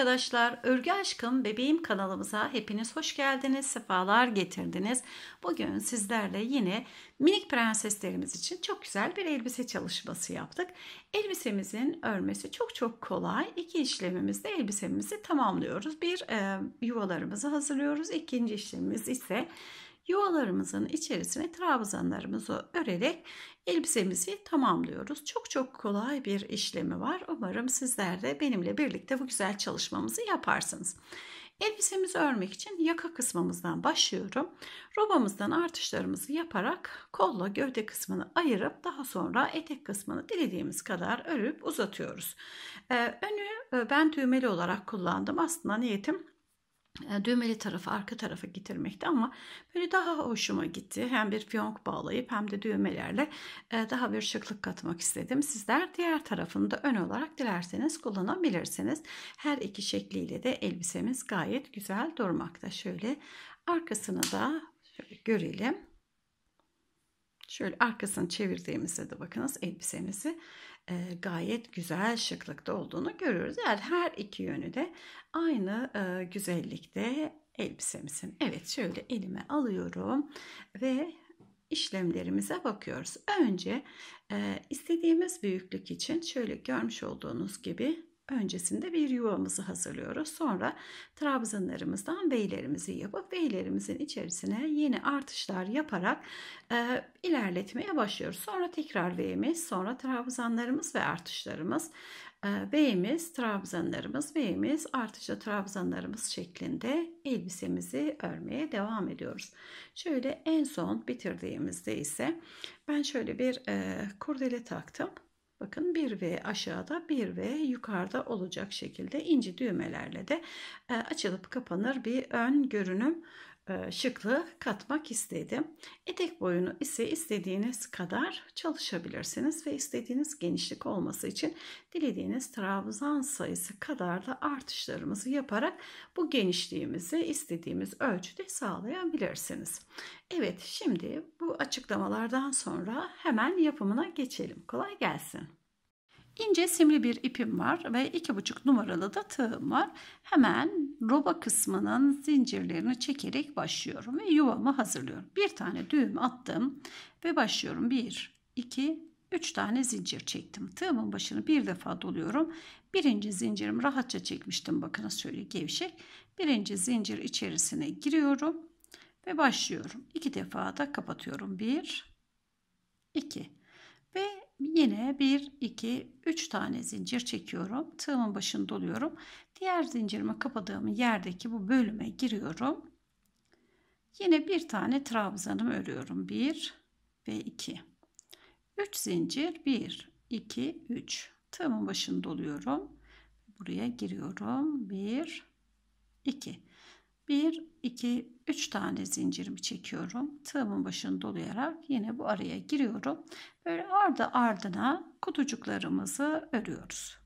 arkadaşlar, Örgü Aşkım Bebeğim kanalımıza hepiniz hoş geldiniz, sefalar getirdiniz. Bugün sizlerle yine minik prenseslerimiz için çok güzel bir elbise çalışması yaptık. Elbisemizin örmesi çok çok kolay. İki işlemimizde elbisemizi tamamlıyoruz. Bir e, yuvalarımızı hazırlıyoruz. İkinci işlemimiz ise yuvalarımızın içerisine trabzanlarımızı örerek elbisemizi tamamlıyoruz. Çok çok kolay bir işlemi var. Umarım sizler de benimle birlikte bu güzel çalışmamızı yaparsınız. Elbisemizi örmek için yaka kısmımızdan başlıyorum. Robamızdan artışlarımızı yaparak kolla gövde kısmını ayırıp daha sonra etek kısmını dilediğimiz kadar örüp uzatıyoruz. Ee, önü e, ben düğmeli olarak kullandım. Aslında niyetim e, düğmeli tarafı arka tarafa getirmekti ama böyle daha hoşuma gitti. Hem bir fiyonk bağlayıp hem de düğmelerle e, daha bir şıklık katmak istedim. Sizler diğer tarafını da ön olarak dilerseniz kullanabilirsiniz. Her iki şekliyle de elbisemiz gayet güzel durmakta. Şöyle arkasını da şöyle görelim. Şöyle arkasını çevirdiğimizde de bakınız elbisemizi e, gayet güzel şıklıkta olduğunu görüyoruz. Yani her iki yönü de aynı e, güzellikte elbisemizin. Evet şöyle elime alıyorum ve işlemlerimize bakıyoruz. Önce e, istediğimiz büyüklük için şöyle görmüş olduğunuz gibi Öncesinde bir yuvamızı hazırlıyoruz. Sonra trabzanlarımızdan beylerimizi yapıp beylerimizin içerisine yeni artışlar yaparak e, ilerletmeye başlıyoruz. Sonra tekrar V'miz, sonra trabzanlarımız ve artışlarımız. E, trabzanlarımız, V'miz, artışa trabzanlarımız şeklinde elbisemizi örmeye devam ediyoruz. Şöyle en son bitirdiğimizde ise ben şöyle bir e, kurdele taktım. Bakın 1V aşağıda 1V yukarıda olacak şekilde ince düğmelerle de e, açılıp kapanır bir ön görünüm e, şıklığı katmak istedim. Etek boyunu ise istediğiniz kadar çalışabilirsiniz ve istediğiniz genişlik olması için dilediğiniz trabzan sayısı kadar da artışlarımızı yaparak bu genişliğimizi istediğimiz ölçüde sağlayabilirsiniz. Evet şimdi bu açıklamalardan sonra hemen yapımına geçelim. Kolay gelsin. İnce simli bir ipim var ve iki buçuk numaralı da tığım var. Hemen roba kısmının zincirlerini çekerek başlıyorum ve yuvamı hazırlıyorum. Bir tane düğüm attım ve başlıyorum. Bir, iki, üç tane zincir çektim. Tığımın başını bir defa doluyorum. Birinci zincirim rahatça çekmiştim. Bakınız şöyle gevşek. Birinci zincir içerisine giriyorum ve başlıyorum. İki defa da kapatıyorum. Bir, iki ve yine 1 2 3 tane zincir çekiyorum tığımın başını doluyorum diğer zincirimi kapadığım yerdeki bu bölüme giriyorum yine bir tane trabzanımı örüyorum 1 ve 2 3 zincir 1 2 3 tığımın başını doluyorum buraya giriyorum 1 2 1, 2, 3 tane zincirimi çekiyorum. Tığımın başını dolayarak yine bu araya giriyorum. Böyle ardı ardına kutucuklarımızı örüyoruz.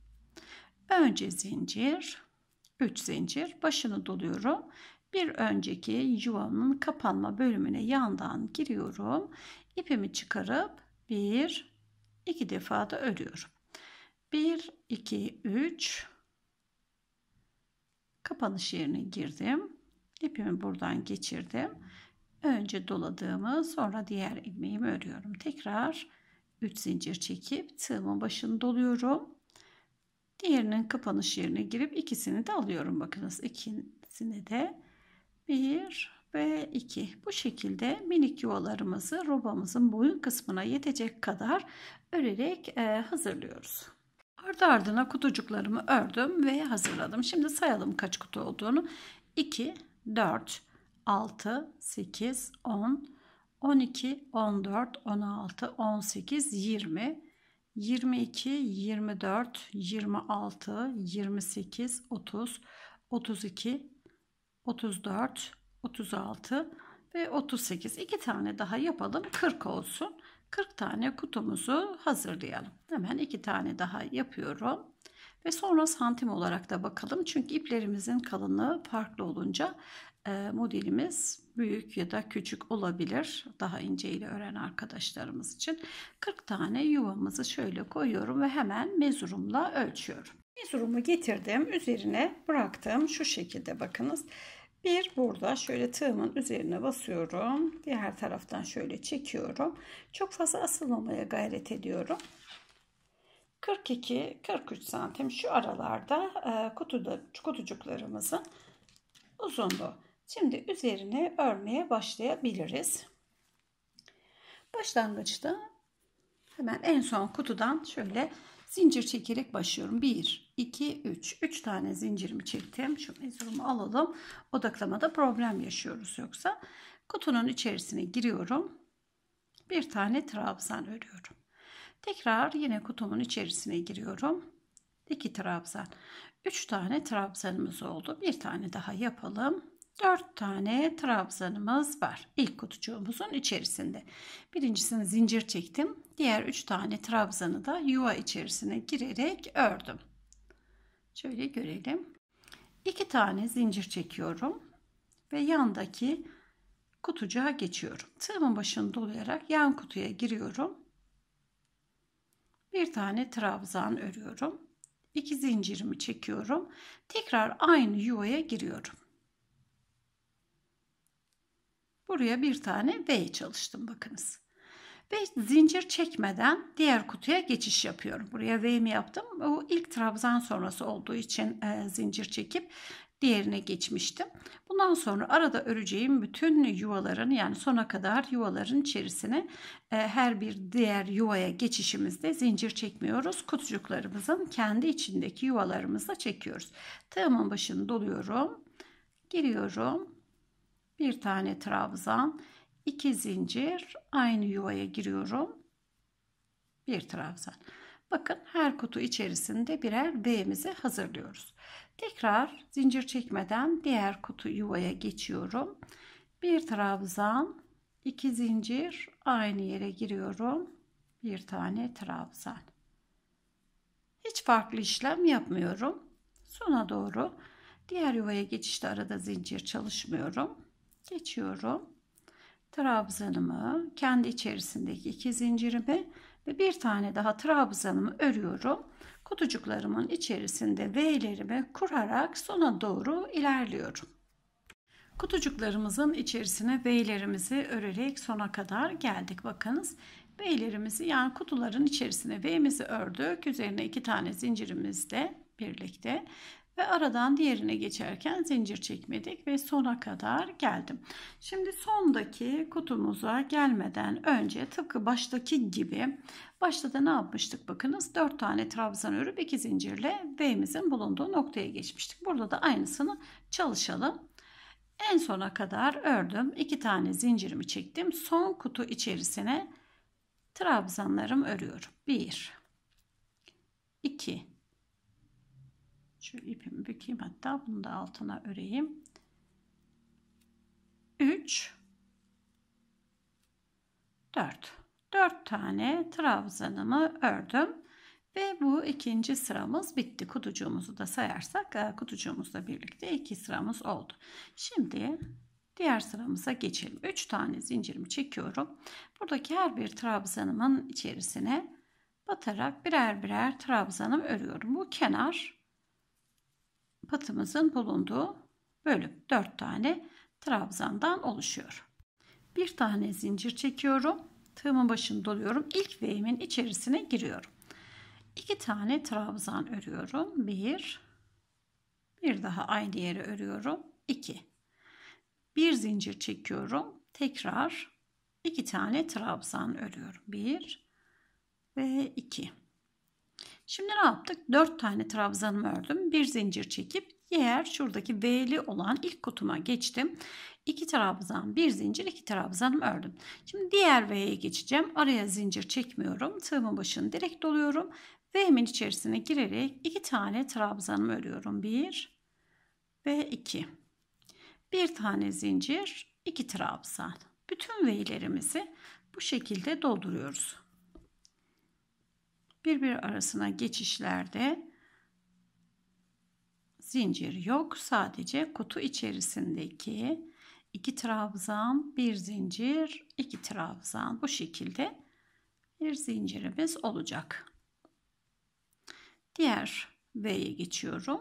Önce zincir, 3 zincir başını doluyorum. Bir önceki yuvamın kapanma bölümüne yandan giriyorum. İpimi çıkarıp 1, 2 defa da örüyorum. 1, 2, 3 kapanış yerine girdim ipimi buradan geçirdim. Önce doladığımı sonra diğer ilmeğimi örüyorum. Tekrar 3 zincir çekip tığımın başını doluyorum. Diğerinin kapanış yerine girip ikisini de alıyorum. Bakınız ikisini de 1 ve 2. Bu şekilde minik yuvalarımızı robamızın boyun kısmına yetecek kadar örerek e, hazırlıyoruz. Ardı ardına kutucuklarımı ördüm ve hazırladım. Şimdi sayalım kaç kutu olduğunu. 2, 4, 6, 8, 10, 12, 14, 16, 18, 20, 22, 24, 26, 28, 30, 32, 34, 36 ve 38. İki tane daha yapalım. 40 olsun. 40 tane kutumuzu hazırlayalım. Hemen iki tane daha yapıyorum. Ve sonra santim olarak da bakalım. Çünkü iplerimizin kalınlığı farklı olunca e, modelimiz büyük ya da küçük olabilir. Daha ince ile öğren arkadaşlarımız için. 40 tane yuvamızı şöyle koyuyorum ve hemen mezurumla ölçüyorum. Mezurumu getirdim. Üzerine bıraktım. Şu şekilde bakınız. Bir burada şöyle tığımın üzerine basıyorum. Diğer taraftan şöyle çekiyorum. Çok fazla asılmamaya gayret ediyorum. 42-43 santim şu aralarda e, kutuda, kutucuklarımızın uzunluğu. Şimdi üzerine örmeye başlayabiliriz. Başlangıçta hemen en son kutudan şöyle zincir çekerek başlıyorum. 1, 2, 3. 3 tane zincirimi çektim. Şu mezurumu alalım. Odaklamada problem yaşıyoruz yoksa. Kutunun içerisine giriyorum. Bir tane trabzan örüyorum. Tekrar yine kutumun içerisine giriyorum. 2 trabzan. 3 tane trabzanımız oldu. Bir tane daha yapalım. 4 tane trabzanımız var. İlk kutucuğumuzun içerisinde. Birincisini zincir çektim. Diğer 3 tane trabzanı da yuva içerisine girerek ördüm. Şöyle görelim. 2 tane zincir çekiyorum ve yandaki kutucuğa geçiyorum. Tığımın başını dolayarak yan kutuya giriyorum bir tane trabzan örüyorum. 2 zincirimi çekiyorum. Tekrar aynı yuvaya giriyorum. Buraya bir tane V çalıştım bakınız. Ve zincir çekmeden diğer kutuya geçiş yapıyorum. Buraya V mi yaptım? O ilk trabzan sonrası olduğu için e, zincir çekip diğerine geçmiştim. Bundan sonra arada öreceğim bütün yuvaların yani sona kadar yuvaların içerisine e, her bir diğer yuvaya geçişimizde zincir çekmiyoruz. Kutucuklarımızın kendi içindeki yuvalarımızla çekiyoruz. Tığımın başını doluyorum. Giriyorum. Bir tane trabzan, iki zincir, aynı yuvaya giriyorum. Bir trabzan. Bakın her kutu içerisinde birer V'mizi hazırlıyoruz. Tekrar zincir çekmeden diğer kutu yuvaya geçiyorum. Bir trabzan, iki zincir, aynı yere giriyorum. Bir tane trabzan. Hiç farklı işlem yapmıyorum. Sona doğru diğer yuvaya geçişte arada zincir çalışmıyorum. Geçiyorum. Trabzanımı, kendi içerisindeki iki zincirimi ve bir tane daha trabzanımı örüyorum kutucuklarımın içerisinde V'lerimi kurarak sona doğru ilerliyorum. Kutucuklarımızın içerisine V'lerimizi örerek sona kadar geldik. Bakınız V'lerimizi yani kutuların içerisine V'mizi ördük. Üzerine iki tane zincirimizle birlikte ve aradan diğerine geçerken zincir çekmedik ve sona kadar geldim. Şimdi sondaki kutumuza gelmeden önce tıpkı baştaki gibi Başta da ne yapmıştık bakınız 4 tane trabzan örüp 2 zincirle V'mizin bulunduğu noktaya geçmiştik. Burada da aynısını çalışalım. En sona kadar ördüm. 2 tane zincirimi çektim. Son kutu içerisine trabzanlarımı örüyorum. 1 2 Şu ipimi bükeyim hatta bunu da altına öreyim. 3 4 4 tane trabzanımı ördüm. Ve bu ikinci sıramız bitti. Kutucuğumuzu da sayarsak e, kutucuğumuzla birlikte iki sıramız oldu. Şimdi diğer sıramıza geçelim. 3 tane zincirimi çekiyorum. Buradaki her bir trabzanımın içerisine batarak birer birer trabzanım örüyorum. Bu kenar patımızın bulunduğu bölüm. 4 tane trabzandan oluşuyor. Bir tane zincir çekiyorum Tığımın başını doluyorum. İlk V'min içerisine giriyorum. 2 tane trabzan örüyorum. 1 bir daha aynı yere örüyorum. 2 bir zincir çekiyorum. Tekrar 2 tane trabzan örüyorum. 1 ve 2. Şimdi ne yaptık? 4 tane trabzanımı ördüm. Bir zincir çekip diğer şuradaki V'li olan ilk kutuma geçtim. 2 trabzan, bir zincir, 2 trabzanım ördüm. Şimdi diğer V'ye geçeceğim. Araya zincir çekmiyorum. Tığımın başını direkt doluyorum. Ve hemen içerisine girerek 2 tane trabzanımı örüyorum. 1 ve 2. Bir tane zincir, 2 trabzan. Bütün V'lerimizi bu şekilde dolduruyoruz. Birbiri arasına geçişlerde zincir yok. Sadece kutu içerisindeki 2 trabzan, 1 zincir, 2 trabzan bu şekilde bir zincirimiz olacak. Diğer V'ye geçiyorum.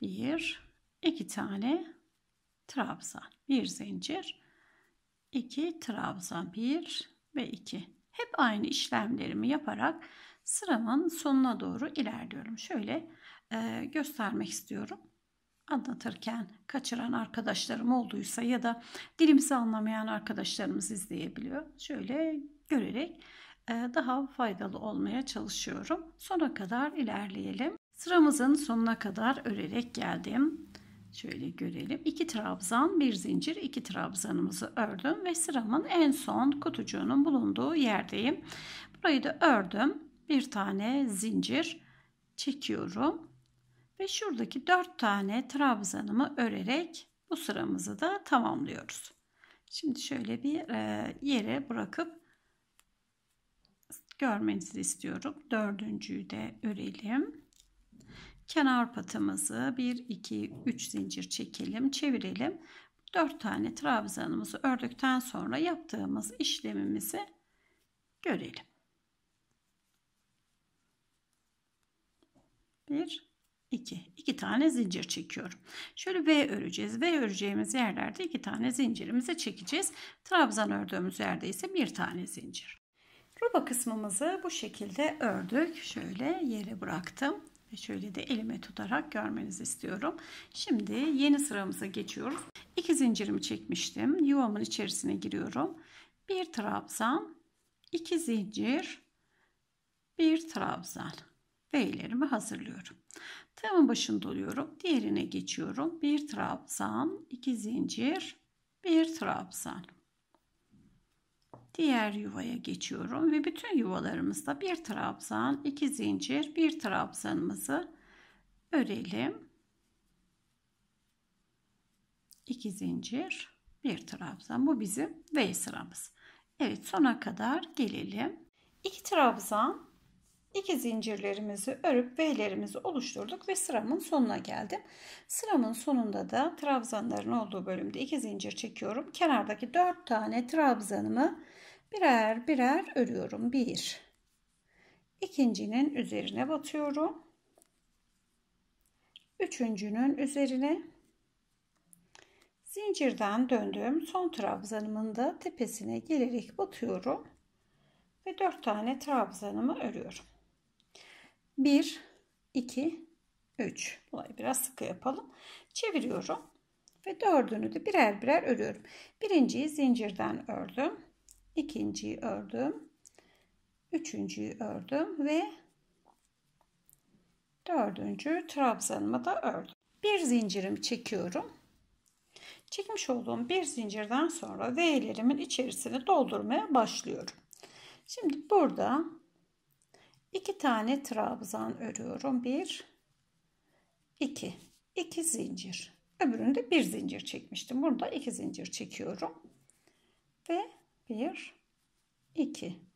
1 2 tane trabzan, 1 zincir, 2 trabzan, 1 ve 2. Hep aynı işlemlerimi yaparak sıramın sonuna doğru ilerliyorum. Şöyle e, göstermek istiyorum anlatırken kaçıran arkadaşlarım olduysa ya da dilimizi anlamayan arkadaşlarımız izleyebiliyor. Şöyle görerek e, daha faydalı olmaya çalışıyorum. Sona kadar ilerleyelim. Sıramızın sonuna kadar örerek geldim. Şöyle görelim. 2 trabzan, bir zincir, iki trabzanımızı ördüm ve sıramın en son kutucuğunun bulunduğu yerdeyim. Burayı da ördüm. Bir tane zincir çekiyorum ve şuradaki 4 tane trabzanımı örerek bu sıramızı da tamamlıyoruz. Şimdi şöyle bir e, yere bırakıp görmenizi istiyorum. Dördüncüyü de örelim. Kenar patımızı 1, 2, 3 zincir çekelim, çevirelim. 4 tane trabzanımızı ördükten sonra yaptığımız işlemimizi görelim. 1 2. 2 tane zincir çekiyorum. Şöyle V öreceğiz. V öreceğimiz yerlerde 2 tane zincirimizi çekeceğiz. Trabzan ördüğümüz yerde ise 1 tane zincir. Ruba kısmımızı bu şekilde ördük. Şöyle yere bıraktım. Ve şöyle de elime tutarak görmenizi istiyorum. Şimdi yeni sıramıza geçiyoruz. 2 zincirimi çekmiştim. Yuvamın içerisine giriyorum. 1 trabzan, 2 zincir, 1 trabzan. V'lerimi hazırlıyorum. Tığımın başını doluyorum. Diğerine geçiyorum. Bir trabzan, iki zincir, bir trabzan. Diğer yuvaya geçiyorum ve bütün yuvalarımızda bir trabzan, iki zincir, bir trabzanımızı örelim. İki zincir, bir trabzan. Bu bizim V sıramız. Evet sona kadar gelelim. İki trabzan, iki zincirlerimizi örüp V'lerimizi oluşturduk ve sıramın sonuna geldim. Sıramın sonunda da trabzanların olduğu bölümde iki zincir çekiyorum. Kenardaki dört tane trabzanımı birer birer örüyorum. Bir, ikincinin üzerine batıyorum. Üçüncünün üzerine zincirden döndüğüm son trabzanımın da tepesine gelerek batıyorum ve 4 tane trabzanımı örüyorum. 1, 2, 3. Burayı biraz sıkı yapalım. Çeviriyorum. Ve dördünü de birer birer örüyorum. Birinciyi zincirden ördüm. ikinciyi ördüm. Üçüncüyü ördüm ve dördüncü trabzanımı da ördüm. Bir zincirimi çekiyorum. Çekmiş olduğum bir zincirden sonra V'lerimin içerisini doldurmaya başlıyorum. Şimdi burada 2 tane trabzan örüyorum. 1 2 2 zincir. Öbüründe bir zincir çekmiştim. Burada iki zincir çekiyorum. Ve 1 2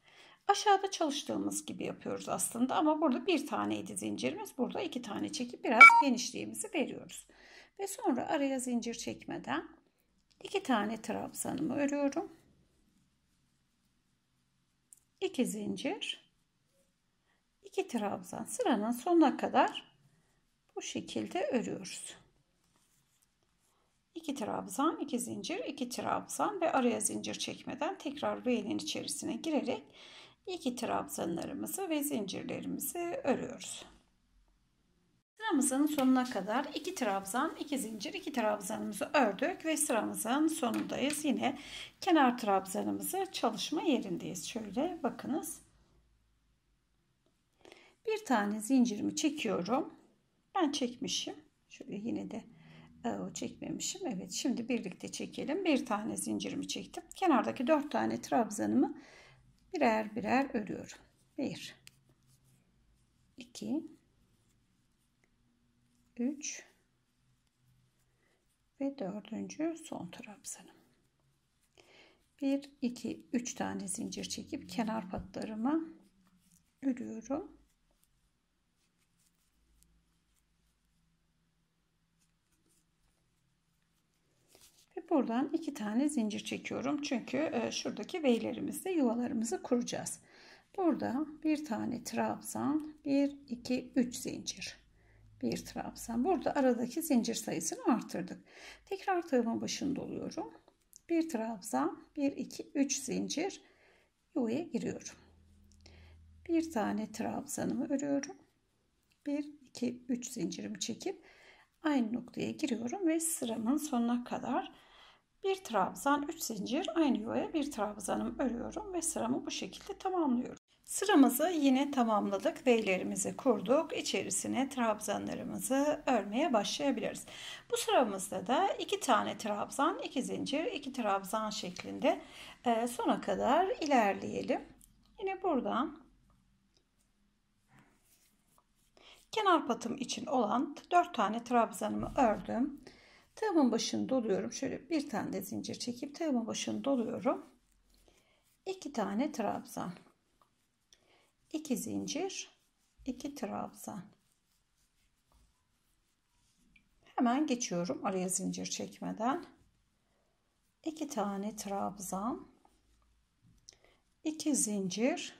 Aşağıda çalıştığımız gibi yapıyoruz aslında ama burada bir taneydi zincirimiz. Burada iki tane çekip biraz genişliğimizi veriyoruz. Ve sonra araya zincir çekmeden iki tane trabzanımı örüyorum. 2 zincir iki trabzan sıranın sonuna kadar bu şekilde örüyoruz. 2 trabzan, 2 zincir, 2 trabzan ve araya zincir çekmeden tekrar V'nin içerisine girerek 2 trabzanlarımızı ve zincirlerimizi örüyoruz. Sıramızın sonuna kadar 2 trabzan, 2 zincir, 2 trabzanımızı ördük ve sıramızın sonundayız. Yine kenar trabzanımızı çalışma yerindeyiz. Şöyle bakınız. Bir tane zincirimi çekiyorum. Ben çekmişim. Şöyle yine de e, o çekmemişim. Evet şimdi birlikte çekelim. Bir tane zincirimi çektim. Kenardaki dört tane trabzanımı birer birer örüyorum. Bir, iki, üç ve dördüncü son trabzanım. Bir, iki, üç tane zincir çekip kenar patlarımı örüyorum. buradan iki tane zincir çekiyorum. Çünkü e, şuradaki V'lerimizde yuvalarımızı kuracağız. Burada bir tane trabzan, 1, 2, 3 zincir. Bir trabzan. Burada aradaki zincir sayısını arttırdık. Tekrar tığımın başında doluyorum. Bir trabzan, 1, 2, 3 zincir yuvaya giriyorum. Bir tane trabzanımı örüyorum. 1, 2, 3 zincirimi çekip aynı noktaya giriyorum ve sıramın sonuna kadar bir trabzan 3 zincir aynı yuvaya bir trabzanım örüyorum ve sıramı bu şekilde tamamlıyorum. Sıramızı yine tamamladık. V'lerimizi kurduk. İçerisine trabzanlarımızı örmeye başlayabiliriz. Bu sıramızda da iki tane trabzan, iki zincir, iki trabzan şeklinde e, sona kadar ilerleyelim. Yine buradan kenar patım için olan 4 tane trabzanımı ördüm. Tığımın başını doluyorum. Şöyle bir tane de zincir çekip tığımın başını doluyorum. 2 tane trabzan. 2 zincir, 2 trabzan. Hemen geçiyorum araya zincir çekmeden. 2 tane trabzan. 2 zincir.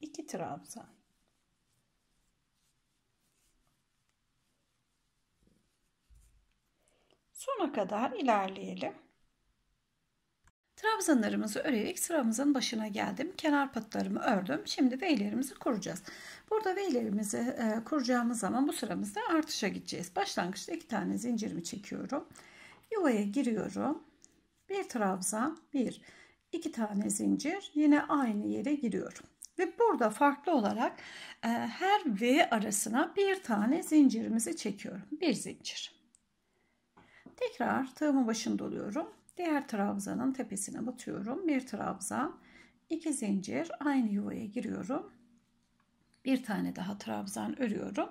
2 trabzan. Sona kadar ilerleyelim. Trabzanlarımızı örerek sıramızın başına geldim. Kenar patlarımı ördüm. Şimdi V'lerimizi kuracağız. Burada V'lerimizi e, kuracağımız zaman bu sıramızda artışa gideceğiz. Başlangıçta iki tane zincirimi çekiyorum. Yuvaya giriyorum. Bir trabzan, bir, iki tane zincir. Yine aynı yere giriyorum. Ve burada farklı olarak e, her V arasına bir tane zincirimizi çekiyorum. Bir zincir tekrar tığımı başında doluyorum. Diğer trabzanın tepesine batıyorum. Bir trabzan, iki zincir, aynı yuvaya giriyorum. Bir tane daha trabzan örüyorum.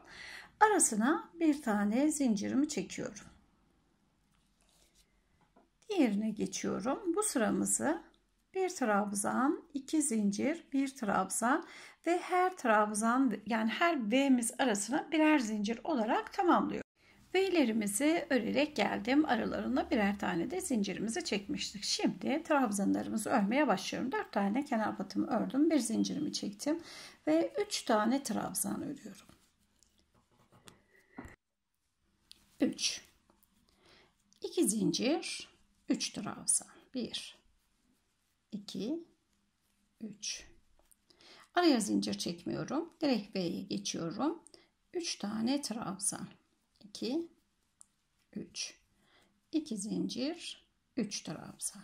Arasına bir tane zincirimi çekiyorum. Diğerine geçiyorum. Bu sıramızı bir trabzan, iki zincir, bir trabzan ve her trabzan yani her V'miz arasına birer zincir olarak tamamlıyor. Ve ilerimizi örerek geldim. Aralarında birer tane de zincirimizi çekmiştik. Şimdi trabzanlarımızı örmeye başlıyorum. 4 tane kenar batımı ördüm. Bir zincirimi çektim. Ve 3 tane trabzan örüyorum. 3 2 zincir 3 trabzan 1 2 3 araya zincir çekmiyorum direkt V'ye geçiyorum 3 tane trabzan 2 3 2 zincir 3 trabzan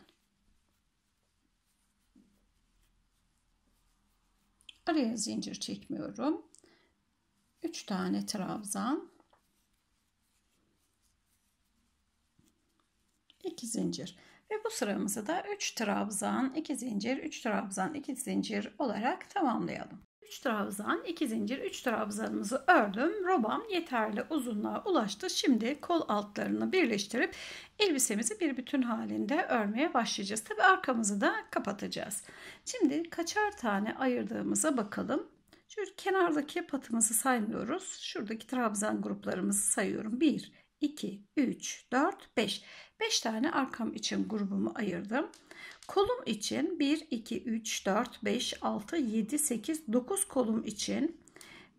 araya zincir çekmiyorum 3 tane trabzan 2 zincir ve bu sıramızı da 3 trabzan 2 zincir 3 trabzan 2 zincir olarak tamamlayalım 3 trabzan, 2 zincir, 3 trabzanımızı ördüm. Robam yeterli uzunluğa ulaştı. Şimdi kol altlarını birleştirip elbisemizi bir bütün halinde örmeye başlayacağız. Tabi arkamızı da kapatacağız. Şimdi kaçar tane ayırdığımıza bakalım. Çünkü kenardaki patımızı saymıyoruz. Şuradaki trabzan gruplarımızı sayıyorum. 1, 2, 3, 4, 5. 5 tane arkam için grubumu ayırdım. Kolum için 1, 2, 3, 4, 5, 6, 7, 8, 9 kolum için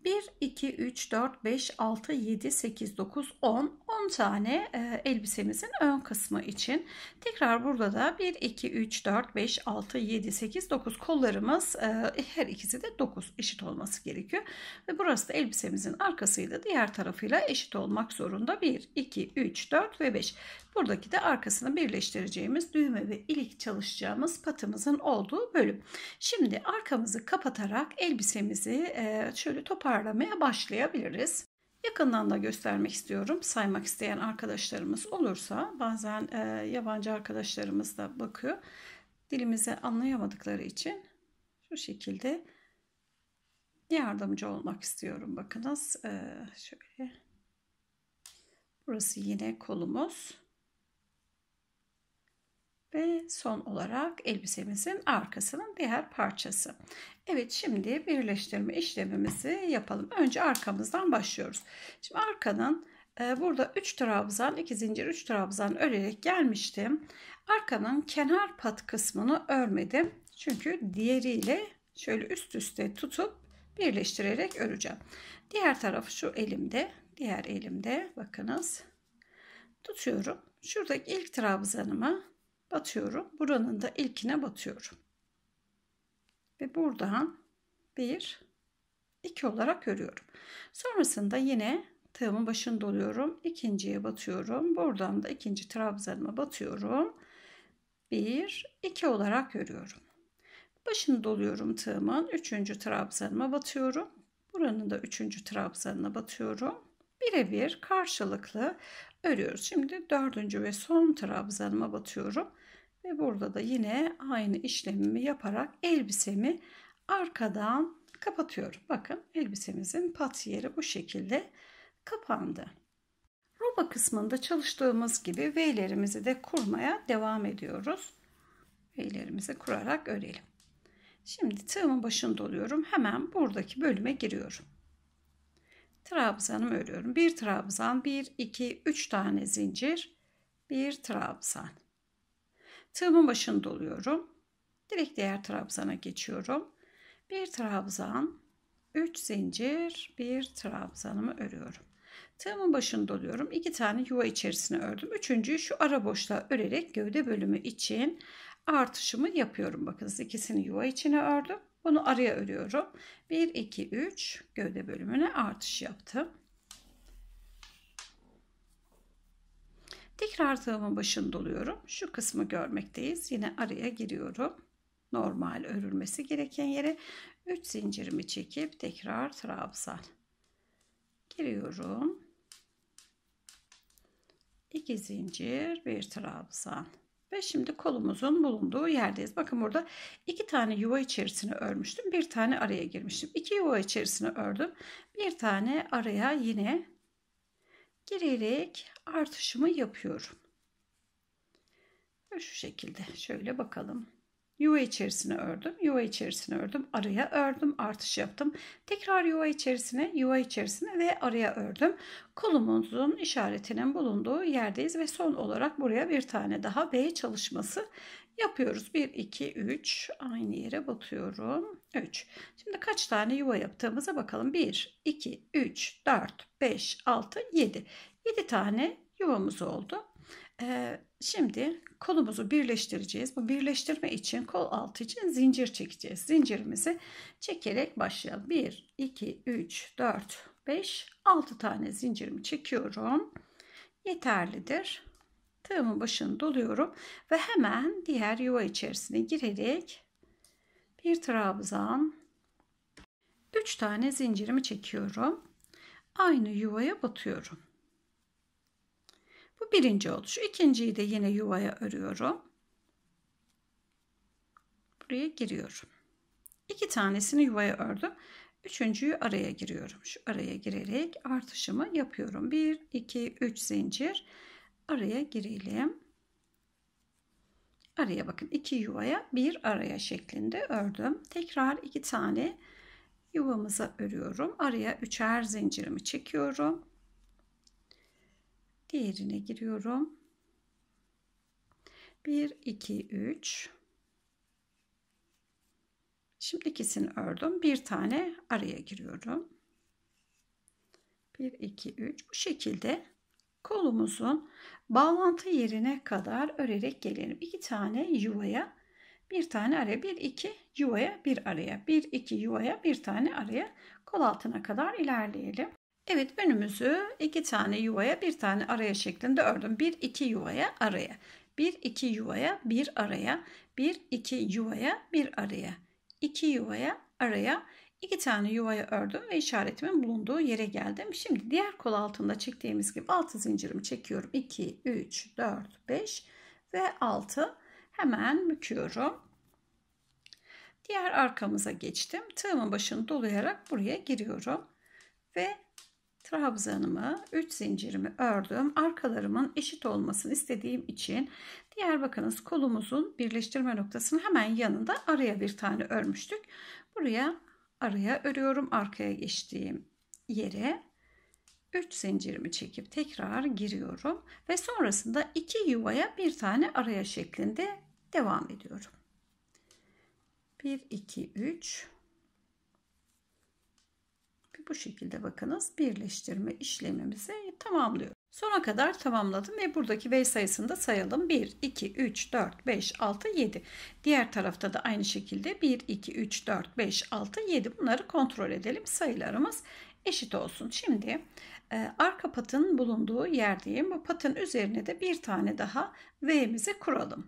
1, 2, 3, 4, 5, 6, 7, 8, 9, 10. 10 tane e, elbisemizin ön kısmı için. Tekrar burada da 1, 2, 3, 4, 5, 6, 7, 8, 9 kollarımız e, her ikisi de 9 eşit olması gerekiyor. Ve burası da elbisemizin arkasıyla diğer tarafıyla eşit olmak zorunda. 1, 2, 3, 4 ve 5. Buradaki de arkasını birleştireceğimiz düğme ve ilik çalışacağımız patımızın olduğu bölüm. Şimdi arkamızı kapatarak elbisemizi e, şöyle toparlamaya başlayabiliriz. Yakından da göstermek istiyorum. Saymak isteyen arkadaşlarımız olursa bazen e, yabancı arkadaşlarımız da bakıyor. Dilimizi anlayamadıkları için şu şekilde yardımcı olmak istiyorum. Bakınız e, şöyle. Burası yine kolumuz. Ve son olarak elbisemizin arkasının diğer parçası. Evet şimdi birleştirme işlemimizi yapalım. Önce arkamızdan başlıyoruz. Şimdi arkanın e, burada 3 trabzan 2 zincir 3 trabzan örerek gelmiştim. Arkanın kenar pat kısmını örmedim. Çünkü diğeriyle şöyle üst üste tutup birleştirerek öreceğim. Diğer tarafı şu elimde. Diğer elimde bakınız. Tutuyorum. Şuradaki ilk trabzanımı batıyorum. Buranın da ilkine batıyorum. Ve buradan bir, iki olarak örüyorum. Sonrasında yine tığımın başını doluyorum. ikinciye batıyorum. Buradan da ikinci trabzanıma batıyorum. Bir, iki olarak örüyorum. Başını doluyorum tığımın. Üçüncü trabzanıma batıyorum. Buranın da üçüncü trabzanına batıyorum. Birebir karşılıklı örüyoruz. Şimdi dördüncü ve son trabzanıma batıyorum. Ve burada da yine aynı işlemimi yaparak elbisemi arkadan kapatıyorum. Bakın elbisemizin pat yeri bu şekilde kapandı. Roba kısmında çalıştığımız gibi V'lerimizi de kurmaya devam ediyoruz. V'lerimizi kurarak örelim. Şimdi tığımın başında oluyorum. Hemen buradaki bölüme giriyorum. Trabzanımı örüyorum. Bir trabzan, bir, iki, üç tane zincir, bir trabzan. Tığımın başını doluyorum. Direkt diğer trabzana geçiyorum. Bir trabzan, 3 zincir, bir trabzanımı örüyorum. Tığımın başını doluyorum. 2 tane yuva içerisine ördüm. Üçüncüyü şu ara boşluğa örerek gövde bölümü için artışımı yapıyorum. Bakınız ikisini yuva içine ördüm. Bunu araya örüyorum. 1, 2, 3 gövde bölümüne artış yaptım. Tekrar tığımın başını doluyorum. Şu kısmı görmekteyiz. Yine araya giriyorum. Normal örülmesi gereken yere 3 zincirimi çekip tekrar trabzan. Giriyorum. 2 zincir, 1 trabzan. Ve şimdi kolumuzun bulunduğu yerdeyiz. Bakın burada 2 tane yuva içerisine örmüştüm. 1 tane araya girmiştim. 2 yuva içerisine ördüm. 1 tane araya yine girerek artışımı yapıyorum. Şu şekilde şöyle bakalım. Yuva içerisine ördüm, yuva içerisine ördüm, araya ördüm, artış yaptım. Tekrar yuva içerisine, yuva içerisine ve araya ördüm. Kolumuzun işaretinin bulunduğu yerdeyiz ve son olarak buraya bir tane daha B çalışması yapıyoruz. 1, 2, 3 aynı yere batıyorum. 3. Şimdi kaç tane yuva yaptığımıza bakalım. 1, 2, 3, 4, 5, 6, 7. 7 tane yuvamız oldu. Ee, şimdi kolumuzu birleştireceğiz. Bu birleştirme için kol altı için zincir çekeceğiz. Zincirimizi çekerek başlayalım. 1, 2, 3, 4, 5, 6 tane zincirimi çekiyorum. Yeterlidir. Tığımın başını doluyorum ve hemen diğer yuva içerisine girerek bir trabzan, 3 tane zincirimi çekiyorum. Aynı yuvaya batıyorum. Bu birinci oluş. ikinciyi de yine yuvaya örüyorum. Buraya giriyorum. İki tanesini yuvaya ördüm. Üçüncüyü araya giriyorum. Şu araya girerek artışımı yapıyorum. 1, 2, 3 zincir. Araya girelim araya bakın iki yuvaya bir araya şeklinde ördüm. Tekrar iki tane yuvamıza örüyorum. Araya üçer zincirimi çekiyorum. Diğerine giriyorum. 1 2 3 Şimdi ikisini ördüm. Bir tane araya giriyorum. 1 2 3 bu şekilde kolumuzun bağlantı yerine kadar örerek gelelim. İki tane yuvaya bir tane araya bir iki yuvaya bir araya bir iki yuvaya bir tane araya kol altına kadar ilerleyelim. Evet önümüzü iki tane yuvaya bir tane araya şeklinde ördüm. Bir iki yuvaya araya. Bir iki yuvaya bir araya. Bir iki yuvaya bir araya. iki yuvaya araya. İki tane yuvayı ördüm ve işaretimin bulunduğu yere geldim. Şimdi diğer kol altında çektiğimiz gibi altı zincirimi çekiyorum. 2, 3, 4, 5 ve 6 hemen büküyorum. Diğer arkamıza geçtim. Tığımın başını dolayarak buraya giriyorum. Ve trabzanımı 3 zincirimi ördüm. Arkalarımın eşit olmasını istediğim için diğer bakınız kolumuzun birleştirme noktasının hemen yanında araya bir tane örmüştük. Buraya araya örüyorum arkaya geçtiğim yere 3 zincirimi çekip tekrar giriyorum ve sonrasında iki yuvaya bir tane araya şeklinde devam ediyorum. 1 2 3 bu şekilde bakınız birleştirme işlemimizi tamamlıyoruz. Sona kadar tamamladım ve buradaki V sayısını da sayalım. 1, 2, 3, 4, 5, 6, 7. Diğer tarafta da aynı şekilde 1, 2, 3, 4, 5, 6, 7. Bunları kontrol edelim. Sayılarımız eşit olsun. Şimdi e, arka patın bulunduğu yerdeyim. Bu patın üzerine de bir tane daha V'mizi kuralım.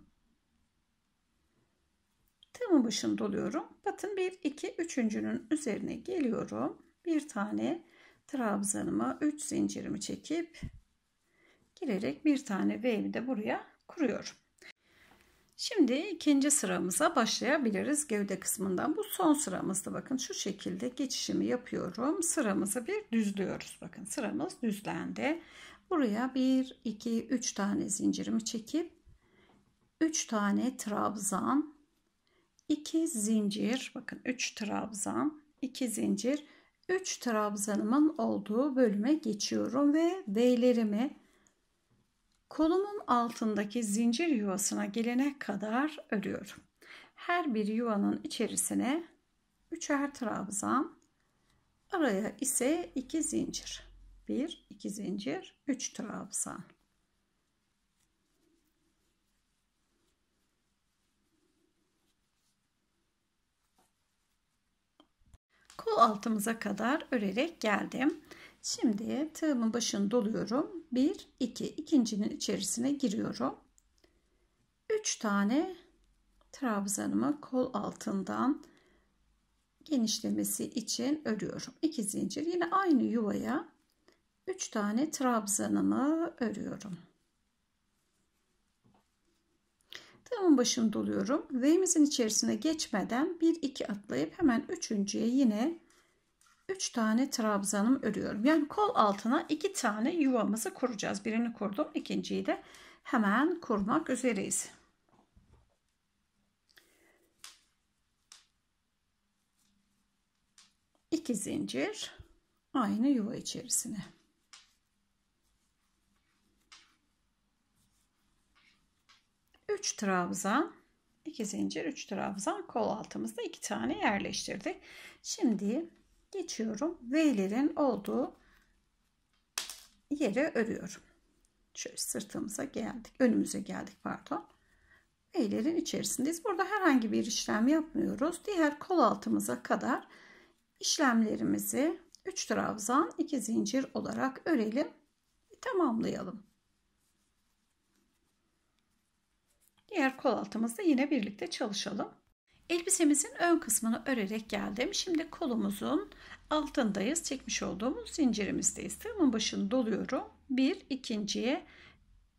Tığımın başını doluyorum. Patın 1, 2, 3.'ünün üzerine geliyorum. Bir tane trabzanımı 3 zincirimi çekip girerek bir tane V'mi de buraya kuruyorum. Şimdi ikinci sıramıza başlayabiliriz gövde kısmından. Bu son sıramızda bakın şu şekilde geçişimi yapıyorum. Sıramızı bir düzlüyoruz. Bakın sıramız düzlendi. Buraya 1, 2, 3 tane zincirimi çekip 3 tane trabzan, 2 zincir, bakın 3 trabzan, 2 zincir, 3 trabzanımın olduğu bölüme geçiyorum ve V'lerimi Kolumun altındaki zincir yuvasına gelene kadar örüyorum. Her bir yuvanın içerisine üçer trabzan, araya ise iki zincir. Bir, iki zincir, üç trabzan. Kol altımıza kadar örerek geldim. Şimdi tığımın başını doluyorum. 1 2 ikincinin içerisine giriyorum. 3 tane trabzanımı kol altından genişlemesi için örüyorum. 2 zincir yine aynı yuvaya 3 tane trabzanımı örüyorum. Tığımın başını doluyorum. V'imizin içerisine geçmeden 1 2 atlayıp hemen üçüncüye yine 3 tane trabzanım örüyorum. Yani kol altına 2 tane yuvamızı kuracağız. Birini kurdum. ikinciyi de hemen kurmak üzereyiz. İki zincir aynı yuva içerisine. Üç trabzan iki zincir üç trabzan kol altımızda iki tane yerleştirdik. Şimdi geçiyorum. V'lerin olduğu yere örüyorum. Şöyle sırtımıza geldik. Önümüze geldik pardon. V'lerin içerisindeyiz. Burada herhangi bir işlem yapmıyoruz. Diğer kol altımıza kadar işlemlerimizi 3 trabzan 2 zincir olarak örelim. Tamamlayalım. Diğer kol altımızda yine birlikte çalışalım. Elbisemizin ön kısmını örerek geldim. Şimdi kolumuzun altındayız. Çekmiş olduğumuz zincirimizdeyiz. Tığımın başını doluyorum. Bir, ikinciye,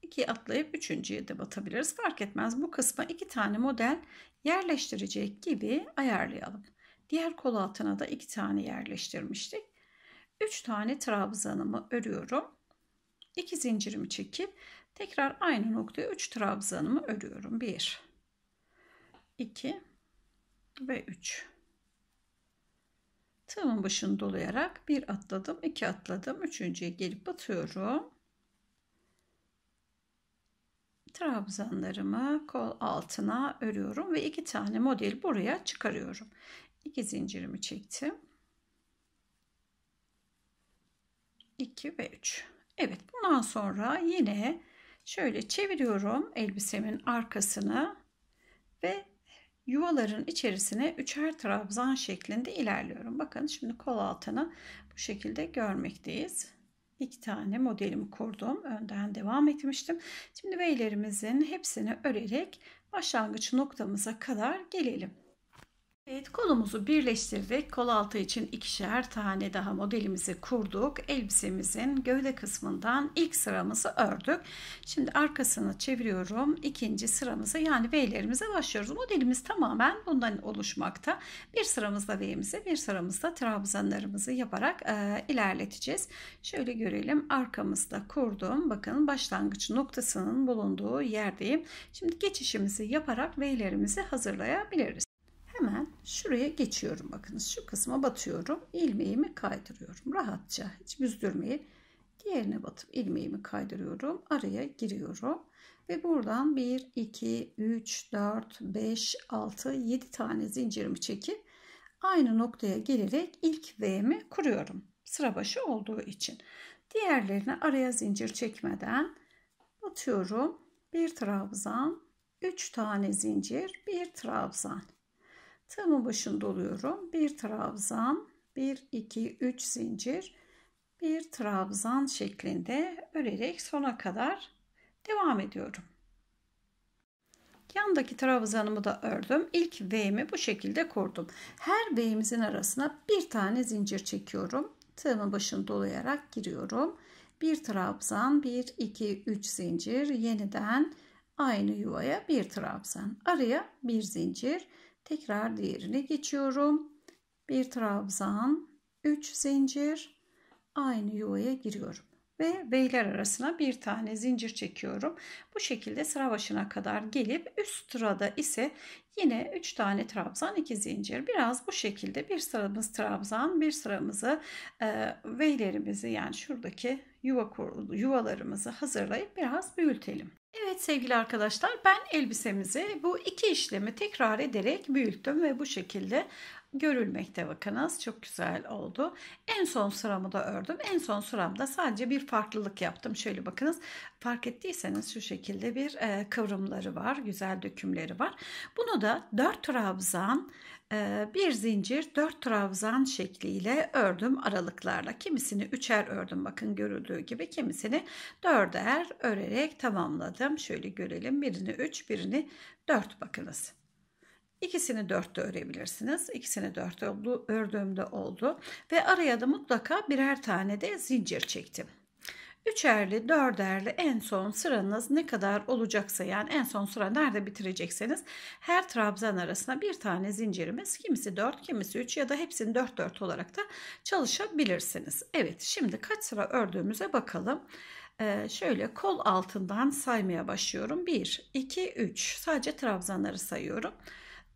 iki atlayıp üçüncüye de batabiliriz. Fark etmez. Bu kısma iki tane model yerleştirecek gibi ayarlayalım. Diğer kol altına da iki tane yerleştirmiştik. Üç tane trabzanımı örüyorum. İki zincirimi çekip tekrar aynı noktaya üç trabzanımı örüyorum. Bir, iki ve 3. Tığımın başını dolayarak bir atladım, iki atladım, üçüncüye gelip batıyorum. Trabzanlarımı kol altına örüyorum ve iki tane model buraya çıkarıyorum. İki zincirimi çektim. 2 ve 3. Evet bundan sonra yine şöyle çeviriyorum elbisemin arkasını ve yuvaların içerisine üçer trabzan şeklinde ilerliyorum. Bakın şimdi kol altını bu şekilde görmekteyiz. İki tane modelimi kurdum. Önden devam etmiştim. Şimdi veylerimizin hepsini örerek başlangıç noktamıza kadar gelelim. Evet kolumuzu birleştirdik. Kol altı için ikişer tane daha modelimizi kurduk. Elbisemizin gövde kısmından ilk sıramızı ördük. Şimdi arkasını çeviriyorum. İkinci sıramızı yani V'lerimize başlıyoruz. Modelimiz tamamen bundan oluşmakta. Bir sıramızda V'mizi bir sıramızda trabzanlarımızı yaparak e, ilerleteceğiz. Şöyle görelim arkamızda kurdum. Bakın başlangıç noktasının bulunduğu yerdeyim. Şimdi geçişimizi yaparak V'lerimizi hazırlayabiliriz. Şuraya geçiyorum bakınız. Şu kısma batıyorum. ilmeğimi kaydırıyorum. Rahatça hiç büzdürmeyi. Diğerine batıp ilmeğimi kaydırıyorum. Araya giriyorum. Ve buradan 1, 2, 3, 4, 5, 6, 7 tane zincirimi çekip aynı noktaya gelerek ilk V'mi kuruyorum. Sıra başı olduğu için. Diğerlerine araya zincir çekmeden batıyorum. Bir trabzan, 3 tane zincir, bir trabzan. Tığımın başını doluyorum. Bir trabzan, 1 2 3 zincir, bir trabzan şeklinde örerek sona kadar devam ediyorum. Yandaki trabzanımı da ördüm. İlk V'mi bu şekilde kurdum. Her V'imizin arasına bir tane zincir çekiyorum. Tığımın başını dolayarak giriyorum. Bir trabzan, 1 2 3 zincir, yeniden aynı yuvaya bir trabzan. Araya bir zincir Tekrar diğerine geçiyorum. Bir trabzan, 3 zincir aynı yuvaya giriyorum ve beyler arasına bir tane zincir çekiyorum. Bu şekilde sıra başına kadar gelip üst sırada ise yine 3 tane trabzan 2 zincir. Biraz bu şekilde bir sıramız trabzan bir sıramızı e, veylerimizi yani şuradaki yuva yuvalarımızı hazırlayıp biraz büyütelim. Evet sevgili arkadaşlar ben elbisemizi bu iki işlemi tekrar ederek büyüttüm ve bu şekilde görülmekte bakınız çok güzel oldu. En son sıramı da ördüm. En son sıramda sadece bir farklılık yaptım. Şöyle bakınız fark ettiyseniz şu şekilde bir e, kıvrımları var güzel dökümleri var. Bunu da 4 trabzan ee, bir zincir dört trabzan şekliyle ördüm aralıklarla. Kimisini üçer ördüm bakın görüldüğü gibi kimisini dörder örerek tamamladım. Şöyle görelim birini üç birini dört bakınız. İkisini dörtte örebilirsiniz. İkisini dörtte oldu, ördüğümde oldu. Ve araya da mutlaka birer tane de zincir çektim. Üçerli, dörderli en son sıranız ne kadar olacaksa yani en son sıra nerede bitirecekseniz her trabzan arasına bir tane zincirimiz kimisi dört, kimisi üç ya da hepsini dört dört olarak da çalışabilirsiniz. Evet şimdi kaç sıra ördüğümüze bakalım. Ee, şöyle kol altından saymaya başlıyorum. Bir, iki, üç. sadece trabzanları sayıyorum.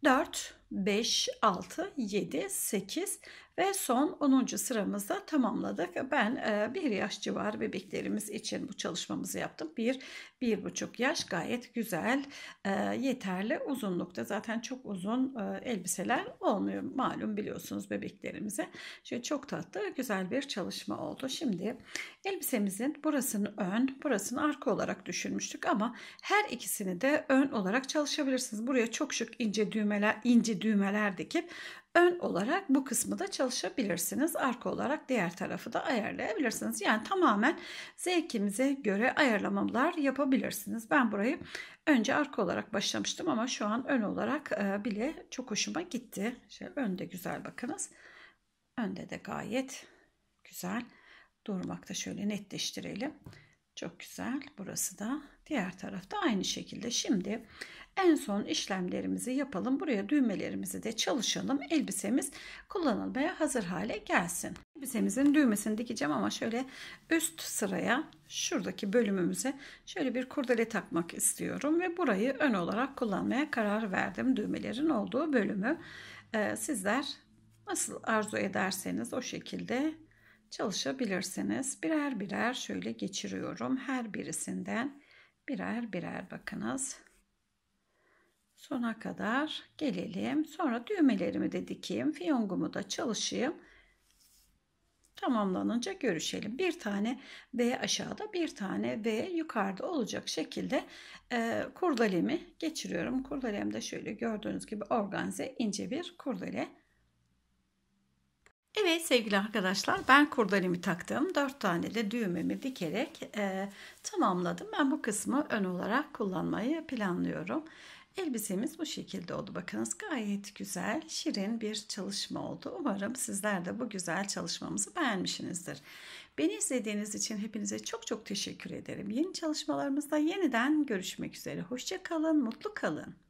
Dört, beş, altı, yedi, sekiz. Ve son 10. sıramızda tamamladık. Ben 1 e, yaş civar bebeklerimiz için bu çalışmamızı yaptım. 1 1,5 yaş gayet güzel, e, yeterli uzunlukta. Zaten çok uzun e, elbiseler olmuyor malum biliyorsunuz bebeklerimize. Şöyle çok tatlı, güzel bir çalışma oldu. Şimdi elbisemizin burasını ön, burasını arka olarak düşünmüştük ama her ikisini de ön olarak çalışabilirsiniz. Buraya çok şık ince düğmeler, ince düğmeler dikip ön olarak bu kısmı da çalışabilirsiniz. Arka olarak diğer tarafı da ayarlayabilirsiniz. Yani tamamen zevkimize göre ayarlamalar yapabilirsiniz. Ben burayı önce arka olarak başlamıştım ama şu an ön olarak e, bile çok hoşuma gitti. Şöyle önde güzel bakınız. Önde de gayet güzel durmakta. Şöyle netleştirelim. Çok güzel. Burası da Diğer tarafta aynı şekilde. Şimdi en son işlemlerimizi yapalım. Buraya düğmelerimizi de çalışalım. Elbisemiz kullanılmaya hazır hale gelsin. Elbisemizin düğmesini dikeceğim ama şöyle üst sıraya şuradaki bölümümüze şöyle bir kurdele takmak istiyorum. Ve burayı ön olarak kullanmaya karar verdim. Düğmelerin olduğu bölümü. Ee, sizler nasıl arzu ederseniz o şekilde çalışabilirsiniz. Birer birer şöyle geçiriyorum her birisinden birer birer bakınız. Sona kadar gelelim. Sonra düğmelerimi de dikeyim. Fiyongumu da çalışayım. Tamamlanınca görüşelim. Bir tane V aşağıda bir tane V yukarıda olacak şekilde e, kurdalemi geçiriyorum. Kurdalem de şöyle gördüğünüz gibi organize ince bir kurdale Evet sevgili arkadaşlar ben kurdelemi taktım. 4 tane de düğmemi dikerek e, tamamladım. Ben bu kısmı ön olarak kullanmayı planlıyorum. Elbisemiz bu şekilde oldu. Bakınız gayet güzel, şirin bir çalışma oldu. Umarım sizler de bu güzel çalışmamızı beğenmişsinizdir. Beni izlediğiniz için hepinize çok çok teşekkür ederim. Yeni çalışmalarımızda yeniden görüşmek üzere. hoşçakalın mutlu kalın.